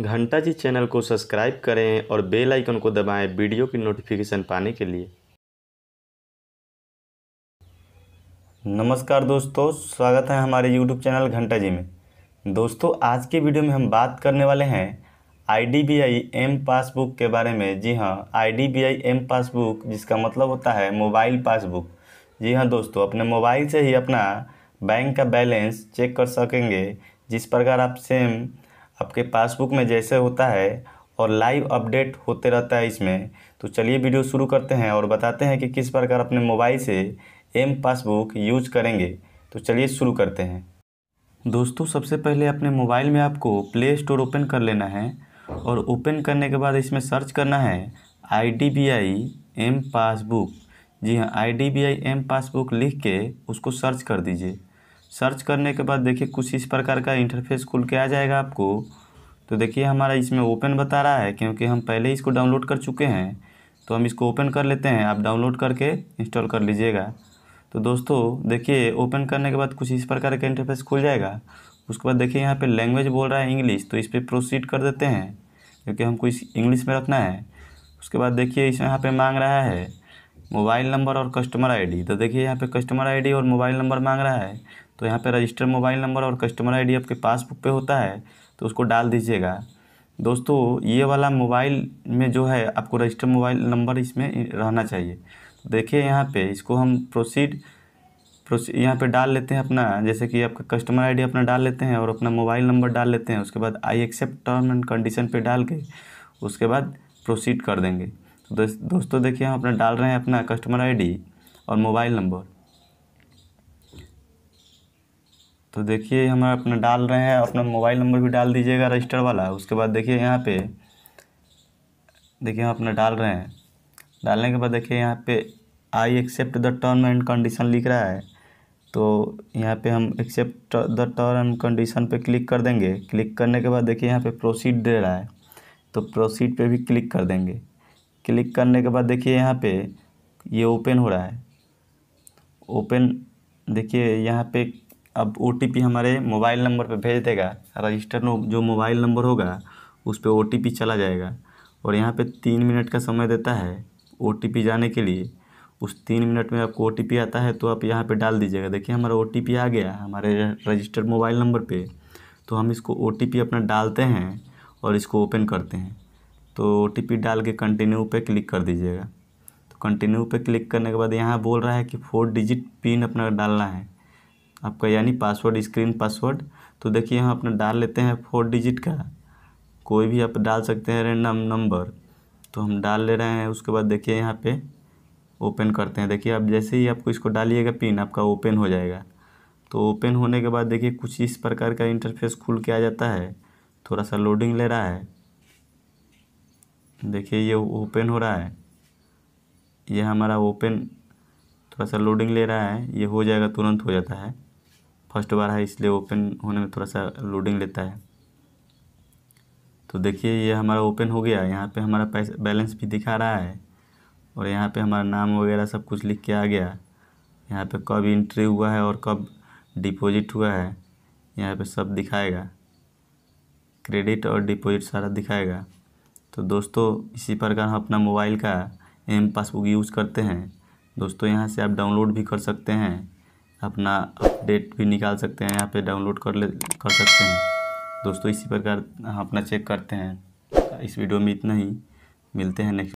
घंटा जी चैनल को सब्सक्राइब करें और बेल आइकन को दबाएं वीडियो की नोटिफिकेशन पाने के लिए नमस्कार दोस्तों स्वागत है हमारे यूट्यूब चैनल घंटा जी में दोस्तों आज के वीडियो में हम बात करने वाले हैं I D B I M passbook के बारे में जी हाँ I D B I M passbook जिसका मतलब होता है मोबाइल पासबुक जी हाँ दोस्तों अपने मोबाइल से ही अपना बैंक का बैलेंस चेक कर सकेंगे जिस प्रकार आप सेम आपके पासबुक में जैसे होता है और लाइव अपडेट होते रहता है इसमें तो चलिए वीडियो शुरू करते हैं और बताते हैं कि किस प्रकार अपने मोबाइल से एम पासबुक यूज करेंगे तो चलिए शुरू करते हैं दोस्तों सबसे पहले अपने मोबाइल में आपको प्ले स्टोर ओपन कर लेना है और ओपन करने के बाद इसमें सर्च करना है I D B I M passbook जी हाँ I D B I M passbook लिख के उसको सर्च कर दीजिए सर्च करने के बाद देखिए कुछ इस प्रकार का इंटरफेस खुल के आ जाएगा आपको तो देखिए हमारा इसमें ओपन बता रहा है क्योंकि हम पहले इसको डाउनलोड कर चुके हैं तो हम इसको ओपन कर लेते हैं आप डाउनलोड करके इंस्टॉल कर लीजिएगा तो दोस्तों देखिए ओपन करने के बाद कुछ इस प्रकार का इंटरफेस खुल जाएगा उसके बाद देखिए यहाँ पे लैंग्वेज बोल रहा है इंग्लिश तो इस पर प्रोसीड कर देते हैं क्योंकि हमको इस इंग्लिश में रखना है उसके बाद देखिए इस यहाँ पर मांग रहा है मोबाइल नंबर और कस्टमर आईडी तो देखिए यहाँ पे कस्टमर आईडी और मोबाइल नंबर मांग रहा है तो यहाँ पे रजिस्टर मोबाइल नंबर और कस्टमर आईडी आपके पासबुक पे होता है तो उसको डाल दीजिएगा दोस्तों ये वाला मोबाइल में जो है आपको रजिस्टर मोबाइल नंबर इसमें रहना चाहिए देखिए यहाँ पर इसको हम प्रोसीड प्रोसी यहाँ पर डाल लेते हैं अपना जैसे कि आपका कस्टमर आई अपना डाल लेते हैं और अपना मोबाइल नंबर डाल लेते हैं उसके बाद I accept term and condition पर डाल के उसके बाद प्रोसीड कर देंगे तो दोस्तों देखिए हम अपना डाल रहे हैं अपना कस्टमर आईडी और मोबाइल नंबर तो देखिए हम अपना डाल रहे हैं अपना मोबाइल नंबर भी डाल दीजिएगा रजिस्टर वाला उसके बाद देखिए यहाँ पे देखिए हम अपना डाल रहे हैं डालने के बाद देखिए यहाँ पे I accept the term and condition लिख रहा है तो यहाँ पे हम accept the term and condition पे क्लिक कर देंगे क्लिक करने के बाद देखिए यहाँ पे प्रोसीड दे रहा है तो प्रोसीड पे भी क्लिक कर देंगे क्लिक करने के बाद देखिए यहाँ पे ये ओपन हो रहा है ओपन देखिए यहाँ पे अब ओ हमारे मोबाइल नंबर पे भेज देगा रजिस्टर जो मोबाइल नंबर होगा उस पर ओ चला जाएगा और यहाँ पे तीन मिनट का समय देता है ओ जाने के लिए उस तीन मिनट में आपको ओ आता है तो आप यहाँ पे डाल दीजिएगा देखिए हमारा ओ आ गया हमारे रजिस्टर्ड मोबाइल नंबर पे तो हम इसको ओ अपना डालते हैं और इसको ओपन करते हैं तो ओ डाल के कंटिन्यू पे क्लिक कर दीजिएगा तो कंटिन्यू पे क्लिक करने के बाद यहाँ बोल रहा है कि फोर डिजिट पिन अपना डालना है आपका यानी पासवर्ड स्क्रीन पासवर्ड तो देखिए हम अपना डाल लेते हैं फोर डिजिट का कोई भी आप डाल सकते हैं रेंडम नंबर तो हम डाल ले रहे हैं उसके बाद देखिए यहाँ पे ओपन करते हैं देखिए आप जैसे ही आपको इसको डालिएगा पिन आपका ओपन हो जाएगा तो ओपन होने के बाद देखिए कुछ इस प्रकार का इंटरफेस खुल के आ जाता है थोड़ा सा लोडिंग ले रहा है देखिए ये ओपन हो रहा है ये हमारा ओपन थोड़ा सा लोडिंग ले रहा है ये हो जाएगा तुरंत हो जाता है फर्स्ट बार है इसलिए ओपन होने में थोड़ा सा लोडिंग लेता है तो देखिए ये हमारा ओपन हो गया यहाँ पे हमारा पैसा बैलेंस भी दिखा रहा है और यहाँ पे हमारा नाम वगैरह सब कुछ लिख के आ गया यहाँ पे कब इंट्री हुआ है और कब डिपॉजिट हुआ है यहाँ पे सब दिखाएगा क्रेडिट और डिपॉजिट सारा दिखाएगा तो दोस्तों इसी प्रकार हम अपना मोबाइल का एम पासबुक यूज़ करते हैं दोस्तों यहाँ से आप डाउनलोड भी कर सकते हैं अपना अपडेट भी निकाल सकते हैं यहाँ पे डाउनलोड कर ले कर सकते हैं दोस्तों इसी प्रकार हम अपना चेक करते हैं इस वीडियो में इतना ही मिलते हैं नेक्स्ट